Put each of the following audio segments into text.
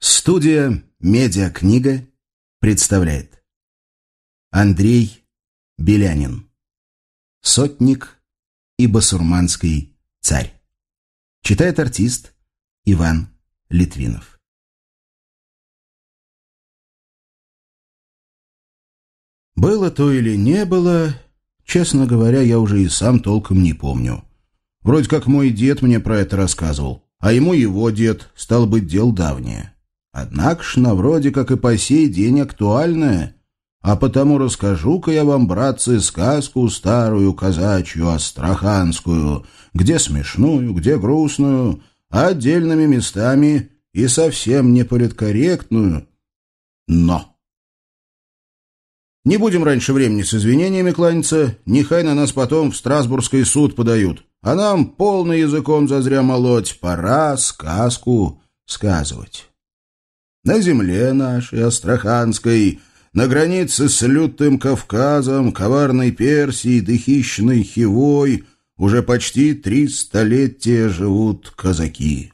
Студия «Медиакнига» представляет Андрей Белянин Сотник и басурманский царь Читает артист Иван Литвинов Было то или не было, честно говоря, я уже и сам толком не помню. Вроде как мой дед мне про это рассказывал, а ему его дед, стал быть, дел давнее. Однако ж на вроде как и по сей день актуальная, а потому расскажу-ка я вам, братцы, сказку старую казачью, астраханскую, где смешную, где грустную, отдельными местами и совсем не политкорректную, но... Не будем раньше времени с извинениями кланяться, нехай на нас потом в Страсбургский суд подают, а нам полный языком зазря молоть, пора сказку сказывать. На земле нашей, Астраханской, на границе с лютым Кавказом, коварной Персией да хищной Хивой уже почти три столетия живут казаки.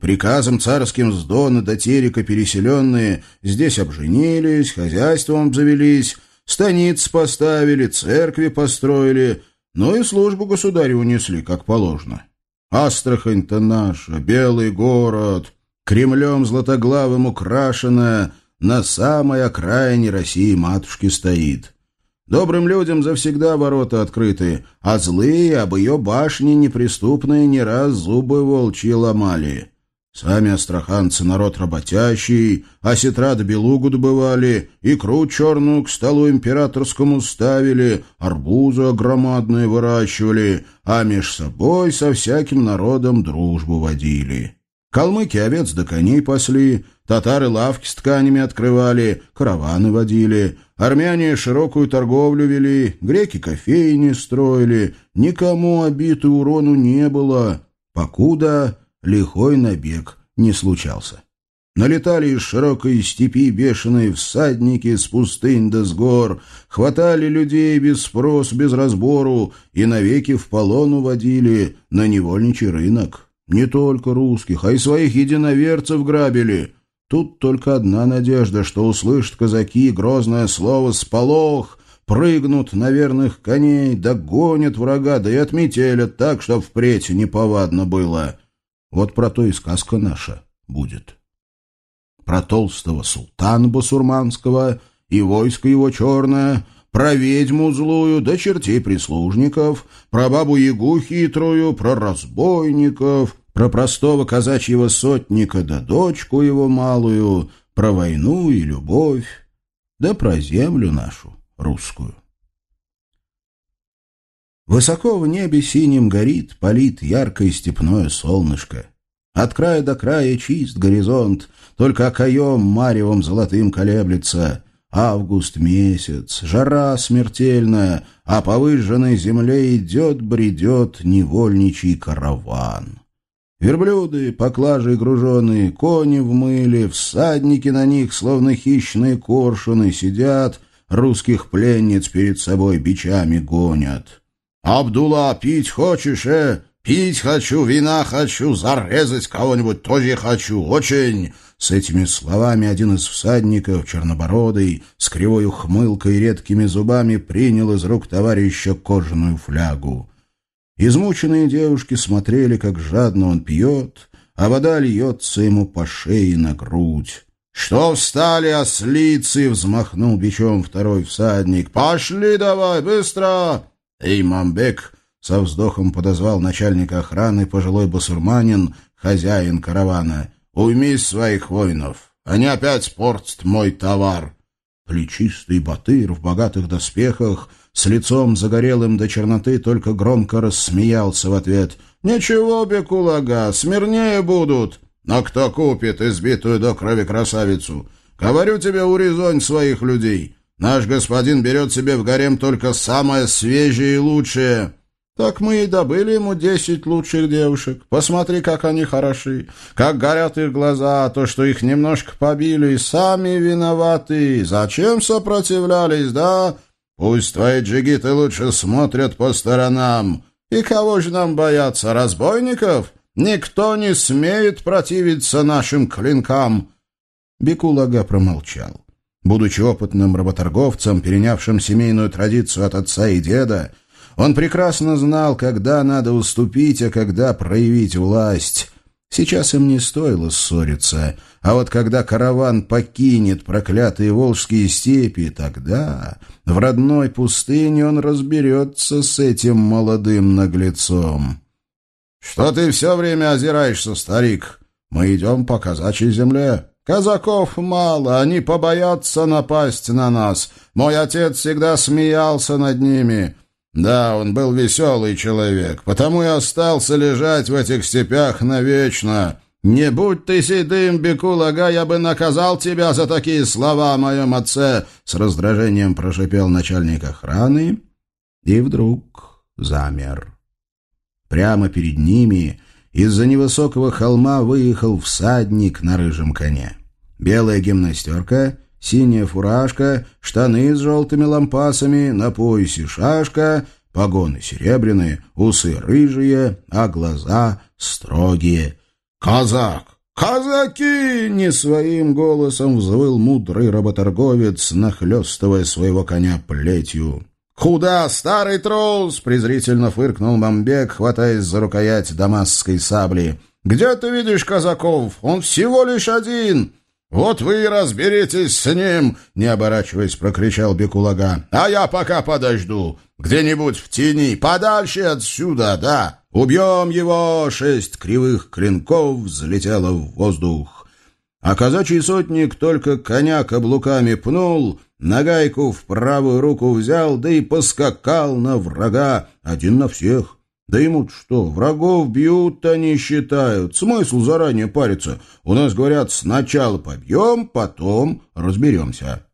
Приказом царским с Дона до Терека переселенные здесь обженились, хозяйством завелись, станиц поставили, церкви построили, но ну и службу государю унесли, как положено. Астрахань-то наша, Белый город — Кремлем златоглавым украшенная, на самой окраине России матушки стоит. Добрым людям завсегда ворота открыты, а злые об ее башне неприступные не раз зубы волчьи ломали. Сами астраханцы народ работящий, а сетрад белугу добывали, икру черную к столу императорскому ставили, арбузы громадные выращивали, а меж собой со всяким народом дружбу водили. Калмыки овец до да коней пасли, татары лавки с тканями открывали, караваны водили, армяне широкую торговлю вели, греки кофейни строили, никому обиды урону не было, покуда лихой набег не случался. Налетали из широкой степи бешеные всадники с пустынь да с гор, хватали людей без спрос, без разбору и навеки в полон уводили на невольничий рынок. Не только русских, а и своих единоверцев грабили. Тут только одна надежда, что услышат казаки грозное слово «сполох», прыгнут на верных коней, догонят врага, да и отметелят так, чтоб впредь неповадно было. Вот про то и сказка наша будет. Про толстого султана басурманского и войско его черное — про ведьму злую, до да чертей прислужников, про бабу-ягу хитрую, про разбойников, про простого казачьего сотника да дочку его малую, про войну и любовь, да про землю нашу русскую. Высоко в небе синим горит, палит яркое степное солнышко. От края до края чист горизонт, только окоем маревом золотым колеблется. Август месяц, жара смертельная, а по выжженной земле идет-бредет невольничий караван. Верблюды, поклажи груженные, кони в мыле, всадники на них, словно хищные коршуны, сидят, русских пленниц перед собой бичами гонят. «Абдулла, пить хочешь, э? Пить хочу, вина хочу, зарезать кого-нибудь тоже хочу, очень!» С этими словами один из всадников, чернобородый, с кривой ухмылкой и редкими зубами, принял из рук товарища кожаную флягу. Измученные девушки смотрели, как жадно он пьет, а вода льется ему по шее на грудь. «Что встали ослицы?» — взмахнул бичом второй всадник. «Пошли давай, быстро!» И мамбек!» — со вздохом подозвал начальника охраны пожилой басурманин, хозяин каравана. «Уйми своих воинов! Они опять портят мой товар!» Плечистый батыр в богатых доспехах — с лицом загорелым до черноты, только громко рассмеялся в ответ. «Ничего, Бекулага, смирнее будут!» «Но кто купит избитую до крови красавицу? Говорю тебе, урезонь своих людей! Наш господин берет себе в гарем только самое свежее и лучшее!» Так мы и добыли ему десять лучших девушек. Посмотри, как они хороши, как горят их глаза, а то, что их немножко побили, сами виноваты. Зачем сопротивлялись, да? Пусть твои джигиты лучше смотрят по сторонам. И кого же нам бояться, разбойников? Никто не смеет противиться нашим клинкам!» Бекулага промолчал. Будучи опытным работорговцем, перенявшим семейную традицию от отца и деда, он прекрасно знал, когда надо уступить, а когда проявить власть. Сейчас им не стоило ссориться, а вот когда караван покинет проклятые волжские степи, тогда в родной пустыне он разберется с этим молодым наглецом. — Что ты все время озираешься, старик? Мы идем по казачьей земле. Казаков мало, они побоятся напасть на нас. Мой отец всегда смеялся над ними. Да, он был веселый человек, потому и остался лежать в этих степях навечно. Не будь ты седым, Бекулага, я бы наказал тебя за такие слова о моем отце!» С раздражением прошипел начальник охраны и вдруг замер. Прямо перед ними из-за невысокого холма выехал всадник на рыжем коне. Белая гимнастерка — синяя фуражка, штаны с желтыми лампасами, на поясе шашка, погоны серебряные, усы рыжие, а глаза строгие. «Казак! Казаки!» — не своим голосом взвыл мудрый работорговец, нахлестывая своего коня плетью. «Куда, старый троллс?» — презрительно фыркнул Мамбек, хватаясь за рукоять дамасской сабли. «Где ты видишь казаков? Он всего лишь один!» «Вот вы и разберитесь с ним!» — не оборачиваясь, прокричал Бекулага. «А я пока подожду. Где-нибудь в тени. Подальше отсюда, да! Убьем его!» Шесть кривых клинков взлетело в воздух. А казачий сотник только коня каблуками пнул, нагайку в правую руку взял, да и поскакал на врага, один на всех. Да ему-то что, врагов бьют-то не считают. Смысл заранее париться. У нас, говорят, сначала побьем, потом разберемся.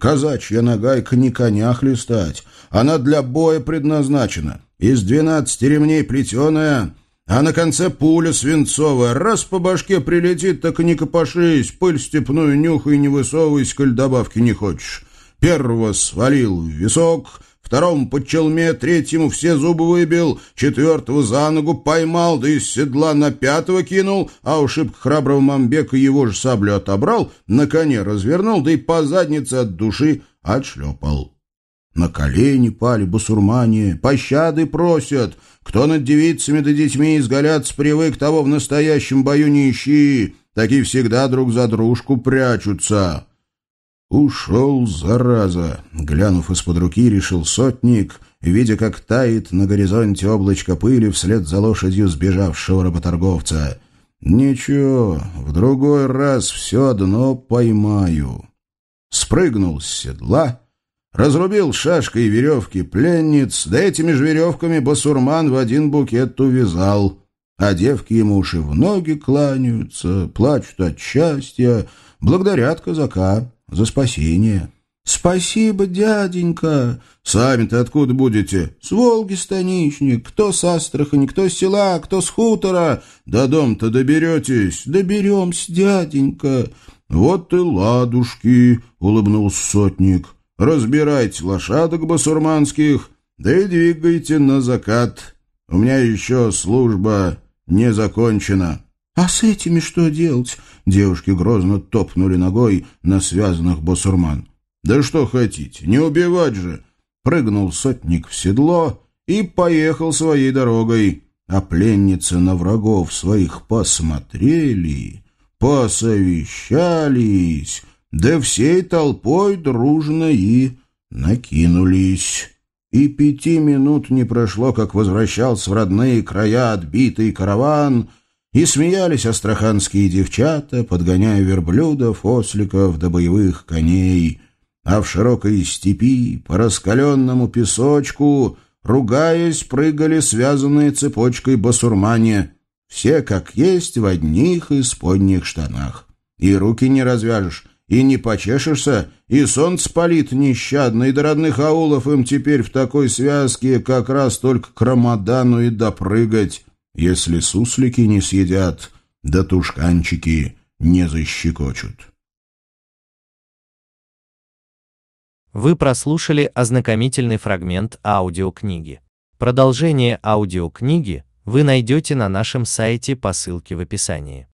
Казачья нагайка не коня хлестать. Она для боя предназначена. Из двенадцати ремней плетеная, а на конце пуля свинцовая. Раз по башке прилетит, так и не копошись. Пыль степную нюхай, не высовывайся, коль добавки не хочешь. Первого свалил в висок — второму по челме, третьему все зубы выбил, четвертого за ногу поймал, да из седла на пятого кинул, а ушиб храброго мамбека его же саблю отобрал, на коне развернул, да и по заднице от души отшлепал. На колени пали басурмане, пощады просят. Кто над девицами да детьми изгаляться привык, того в настоящем бою не ищи. Такие всегда друг за дружку прячутся. «Ушел, зараза!» — глянув из-под руки, решил сотник, видя, как тает на горизонте облачко пыли вслед за лошадью сбежавшего работорговца. «Ничего, в другой раз все одно поймаю». Спрыгнул с седла, разрубил шашкой веревки пленниц, да этими же веревками басурман в один букет увязал. А девки ему уж в ноги кланяются, плачут от счастья, благодарят казака за спасение. «Спасибо, дяденька!» «Сами-то откуда будете?» «С Волги, станичник! Кто с Астрахани, кто с села, кто с хутора? До дом-то доберетесь!» «Доберемся, дяденька!» «Вот и ладушки!» — улыбнулся сотник. «Разбирайте лошадок басурманских, да и двигайте на закат. У меня еще служба не закончена». «А с этими что делать?» Девушки грозно топнули ногой на связанных басурман. «Да что хотите, не убивать же!» Прыгнул сотник в седло и поехал своей дорогой. А пленницы на врагов своих посмотрели, посовещались, да всей толпой дружно и накинулись. И пяти минут не прошло, как возвращался в родные края отбитый караван — и смеялись астраханские девчата, подгоняя верблюдов, осликов да боевых коней, а в широкой степи по раскаленному песочку, ругаясь, прыгали связанные цепочкой басурмане, все как есть в одних из подних штанах. И руки не развяжешь, и не почешешься, и солнце палит нещадно, и до родных аулов им теперь в такой связке как раз только к Рамадану и допрыгать если суслики не съедят, да тушканчики не защекочут. Вы прослушали ознакомительный фрагмент аудиокниги. Продолжение аудиокниги вы найдете на нашем сайте по ссылке в описании.